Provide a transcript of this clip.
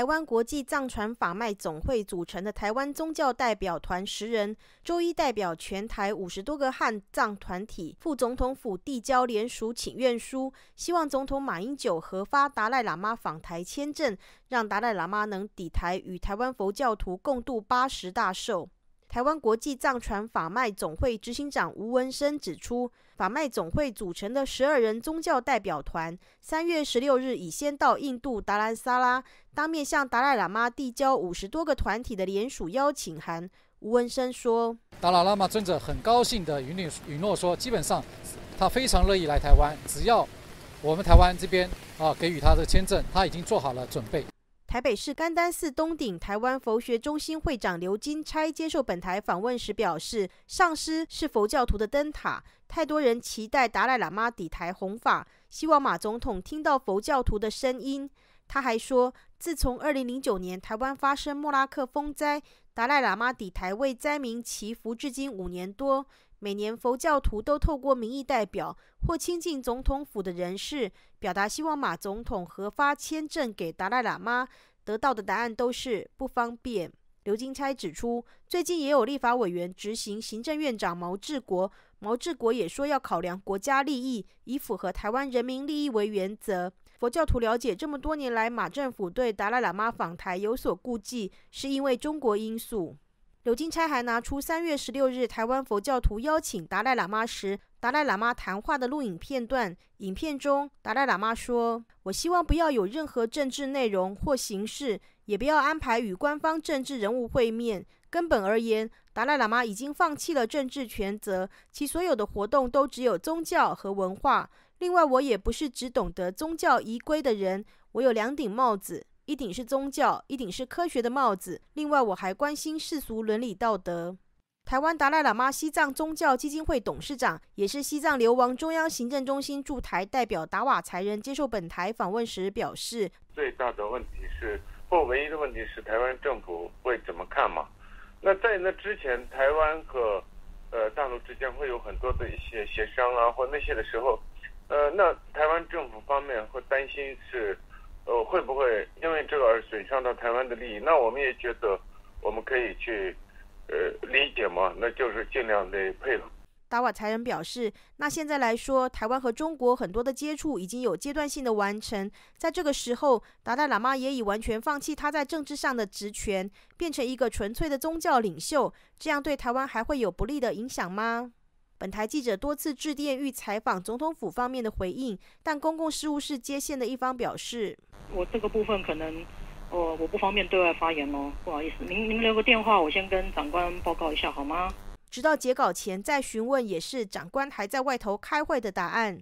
台湾国际藏传法脉总会组成的台湾宗教代表团十人，周一代表全台五十多个汉藏团体，副总统府递交联署请愿书，希望总统马英九核发达赖喇嘛访台签证，让达赖喇嘛能抵台与台湾佛教徒共度八十大寿。台湾国际藏传法脉总会执行长吴文生指出。法麦总会组成的十二人宗教代表团，三月十六日已先到印度达兰萨拉，当面向达赖喇嘛递交五十多个团体的联署邀请函。吴文生说：“达拉喇嘛尊者很高兴地允允诺说，基本上他非常乐意来台湾，只要我们台湾这边啊给予他的签证，他已经做好了准备。”台北市甘丹寺东顶台湾佛学中心会长刘金钗接受本台访问时表示：“上师是佛教徒的灯塔。”太多人期待达赖喇嘛抵台弘法，希望马总统听到佛教徒的声音。他还说，自从二零零九年台湾发生莫拉克风灾，达赖喇嘛抵台为灾民祈福，至今五年多，每年佛教徒都透过民意代表或亲近总统府的人士，表达希望马总统核发签证给达赖喇嘛。得到的答案都是不方便。刘金钗指出，最近也有立法委员执行行政院长毛治国。毛治国也说要考量国家利益，以符合台湾人民利益为原则。佛教徒了解，这么多年来马政府对达赖喇嘛访台有所顾忌，是因为中国因素。刘金钗还拿出三月十六日台湾佛教徒邀请达赖喇嘛时。达赖喇嘛谈话的录影片段，影片中达赖喇嘛说：“我希望不要有任何政治内容或形式，也不要安排与官方政治人物会面。根本而言，达赖喇嘛已经放弃了政治权责，其所有的活动都只有宗教和文化。另外，我也不是只懂得宗教仪规的人，我有两顶帽子，一顶是宗教，一顶是科学的帽子。另外，我还关心世俗伦理道德。”台湾达赖喇嘛西藏宗教基金会董事长，也是西藏流亡中央行政中心驻台代表达瓦才人接受本台访问时表示：“最大的问题是，或唯一的问题是台湾政府会怎么看嘛？那在那之前，台湾和呃大陆之间会有很多的一些协商啊或那些的时候，呃，那台湾政府方面会担心是，呃会不会因为这个而损伤到台湾的利益？那我们也觉得我们可以去。”呃，理解嘛，那就是尽量的配合。达瓦才人表示，那现在来说，台湾和中国很多的接触已经有阶段性的完成。在这个时候，达赖喇嘛也已完全放弃他在政治上的职权，变成一个纯粹的宗教领袖。这样对台湾还会有不利的影响吗？本台记者多次致电欲采访总统府方面的回应，但公共事务室接线的一方表示，我这个部分可能。哦，我不方便对外发言哦，不好意思，您您留个电话，我先跟长官报告一下好吗？直到截稿前再询问，也是长官还在外头开会的答案。